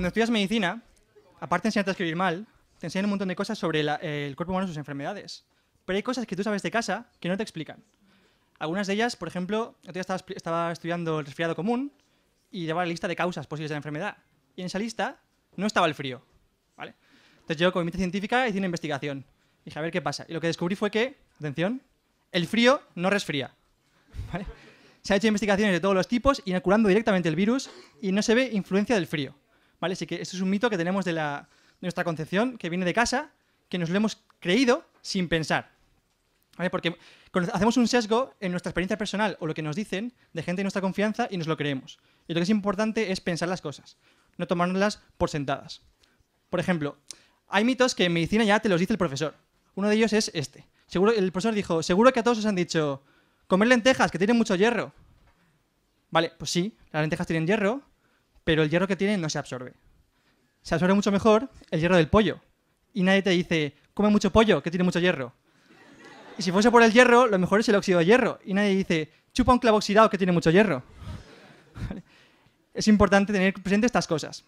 cuando estudias medicina, aparte de enseñarte a escribir mal, te enseñan un montón de cosas sobre el cuerpo humano y sus enfermedades. Pero hay cosas que tú sabes de casa que no te explican. Algunas de ellas, por ejemplo, yo día estaba, estudiando el resfriado común y llevaba la lista de causas posibles de la enfermedad. Y en esa lista no estaba el frío. ¿vale? Entonces yo, como mi científica, hice una investigación. Dije, a ver qué pasa. Y lo que descubrí fue que, atención, el frío no resfría. Se han hecho investigaciones de todos los tipos, inoculando directamente el virus y no se ve influencia del frío. ¿vale? que esto es un mito que tenemos de, la, nuestra concepción, que viene de casa, que nos lo hemos creído sin pensar. Porque hacemos un sesgo en nuestra experiencia personal o lo que nos dicen de gente de nuestra confianza y nos lo creemos. Y lo que es importante es pensar las cosas, no tomárnoslas por sentadas. Por ejemplo, hay mitos que en medicina ya te los dice el profesor. Uno de ellos es este. Seguro, el profesor dijo, seguro que a todos os han dicho, comer lentejas, que tienen mucho hierro. Vale, pues sí, las lentejas tienen hierro, pero el hierro que tiene no se absorbe. Se absorbe mucho mejor el hierro del pollo. Y nadie te dice, come mucho pollo, que tiene mucho hierro. Y si fuese por el hierro, lo mejor es el óxido de hierro. Y nadie dice, chupa un clavo oxidado, que tiene mucho hierro. es importante tener presente estas cosas.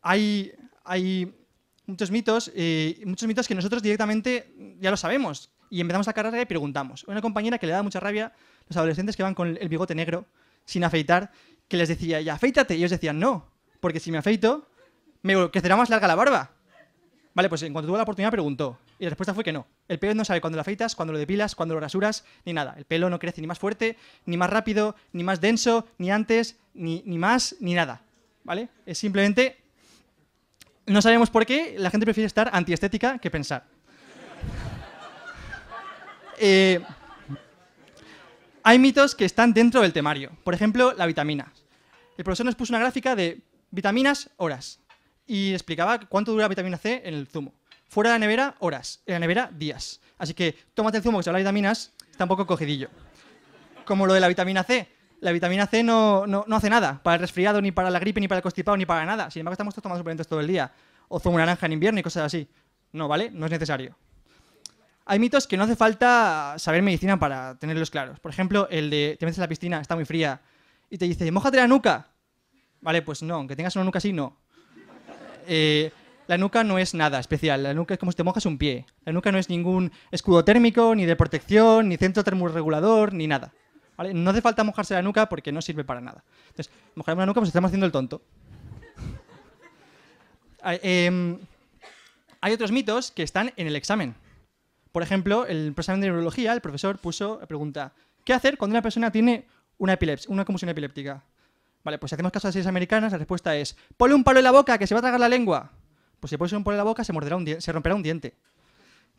Hay, hay muchos mitos, eh, muchos mitos que nosotros directamente ya lo sabemos. Y empezamos a cargar y preguntamos. Una compañera que le da mucha rabia los adolescentes que van con el bigote negro, sin afeitar, que les decía ya afeítate. Y ellos decían, no, porque si me afeito, me crecerá más larga la barba. Vale, pues en cuanto tuvo la oportunidad preguntó. Y la respuesta fue que no. El pelo no sabe cuándo lo afeitas, cuándo lo depilas, cuándo lo rasuras, ni nada. El pelo no crece ni más fuerte, ni más rápido, ni más denso, ni antes, ni, ni más, ni nada. ¿Vale? Es simplemente... No sabemos por qué la gente prefiere estar antiestética que pensar. eh... Hay mitos que están dentro del temario. Por ejemplo, la vitamina. El profesor nos puso una gráfica de vitaminas, horas. Y explicaba cuánto dura la vitamina C en el zumo. Fuera de la nevera, horas. En la nevera, días. Así que tómate el zumo que se habla de vitaminas, está un poco cogidillo. Como lo de la vitamina C. La vitamina C no, no, no hace nada para el resfriado, ni para la gripe, ni para el constipado, ni para nada. Sin embargo, estamos todos tomando suplementos todo el día. O zumo naranja en invierno y cosas así. No, ¿vale? No es necesario. Hay mitos que no hace falta saber medicina para tenerlos claros. Por ejemplo, el de te metes en la piscina, está muy fría, y te dice, mojate la nuca. Vale, pues no, aunque tengas una nuca así, no. Eh, la nuca no es nada especial. La nuca es como si te mojas un pie. La nuca no es ningún escudo térmico, ni de protección, ni centro termorregulador, ni nada. No hace falta mojarse la nuca porque no sirve para nada. Entonces, mojarme la nuca, pues estamos haciendo el tonto. Ah, em, hay otros mitos que están en el examen. Por ejemplo, el profesor de neurología, el profesor puso la pregunta, ¿qué hacer cuando una persona tiene una epilepsia, una convulsión epiléptica? Vale, pues si hacemos caso de series americanas, la respuesta es, pone un palo en la boca que se va a tragar la lengua. Pues si pones un palo en la boca se, morderá un se romperá un diente.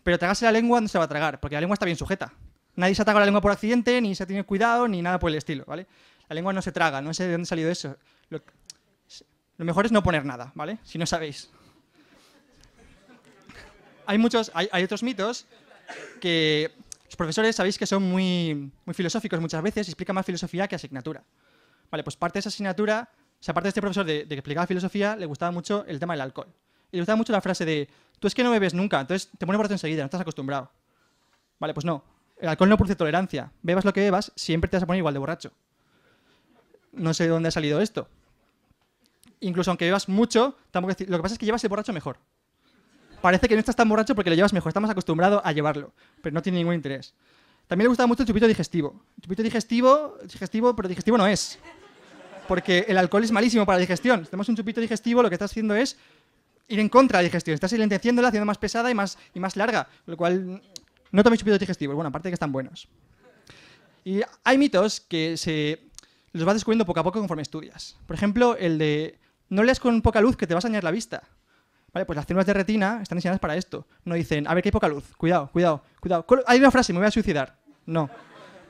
Pero tragarse la lengua no se va a tragar, porque la lengua está bien sujeta. Nadie se ha tragado la lengua por accidente, ni se ha tenido cuidado, ni nada por el estilo, ¿vale? La lengua no se traga, no sé de dónde ha salido eso. Lo, mejor es no poner nada, ¿vale? Si no sabéis hay muchos, hay, hay, otros mitos que los profesores sabéis que son muy, muy filosóficos muchas veces y explican más filosofía que asignatura. Vale, pues parte de esa asignatura, o sea, aparte de este profesor de, que explicaba filosofía, le gustaba mucho el tema del alcohol. Y le gustaba mucho la frase de, tú es que no bebes nunca, entonces te pone borracho enseguida, no estás acostumbrado. Vale, pues no. El alcohol no produce tolerancia. Bebas lo que bebas, siempre te vas a poner igual de borracho. No sé de dónde ha salido esto. Incluso aunque bebas mucho, tampoco lo que pasa es que llevas el borracho mejor parece que no estás tan borracho porque lo llevas mejor, más acostumbrado a llevarlo, pero no tiene ningún interés. También le gusta mucho el chupito digestivo. Chupito digestivo, digestivo, pero digestivo no es. Porque el alcohol es malísimo para la digestión. Si tenemos un chupito digestivo, lo que estás haciendo es ir en contra de la digestión. Estás silenciándola, haciendo más pesada y más, y más larga. Lo cual, no toméis chupitos digestivos. Bueno, aparte de que están buenos. Y hay mitos que se los vas descubriendo poco a poco conforme estudias. Por ejemplo, el de no leas con poca luz que te vas a dañar la vista pues las células de retina están diseñadas para esto. No dicen, a ver que hay poca luz, cuidado, cuidado, cuidado. Hay una frase, me voy a suicidar. No.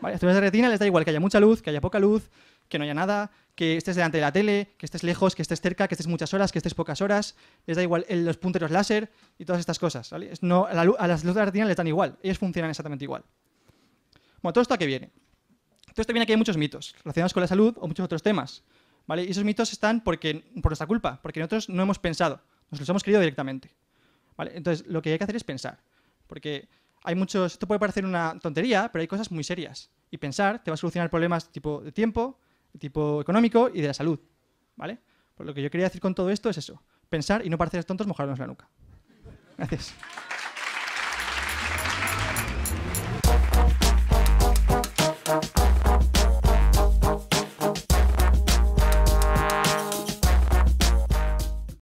Vale, las células de retina les da igual que haya mucha luz, que haya poca luz, que no haya nada, que estés delante de la tele, que estés lejos, que estés cerca, que estés muchas horas, que estés pocas horas, les da igual el, los punteros láser y todas estas cosas. No, a, las células de retina les dan igual, ellas funcionan exactamente igual. Bueno, ¿todo esto a qué viene? Todo esto viene a que hay muchos mitos relacionados con la salud o muchos otros temas. ¿vale? Y esos mitos están porque, por nuestra culpa, porque nosotros no hemos pensado. Nos los hemos creído directamente. ¿Vale? Entonces, lo que hay que hacer es pensar. Porque hay muchos. Esto puede parecer una tontería, pero hay cosas muy serias. Y pensar te va a solucionar problemas tipo de tiempo, tipo económico y de la salud. ¿Vale? Por pues lo que yo quería decir con todo esto es eso. Pensar y no parecer tontos mojarnos la nuca. Gracias.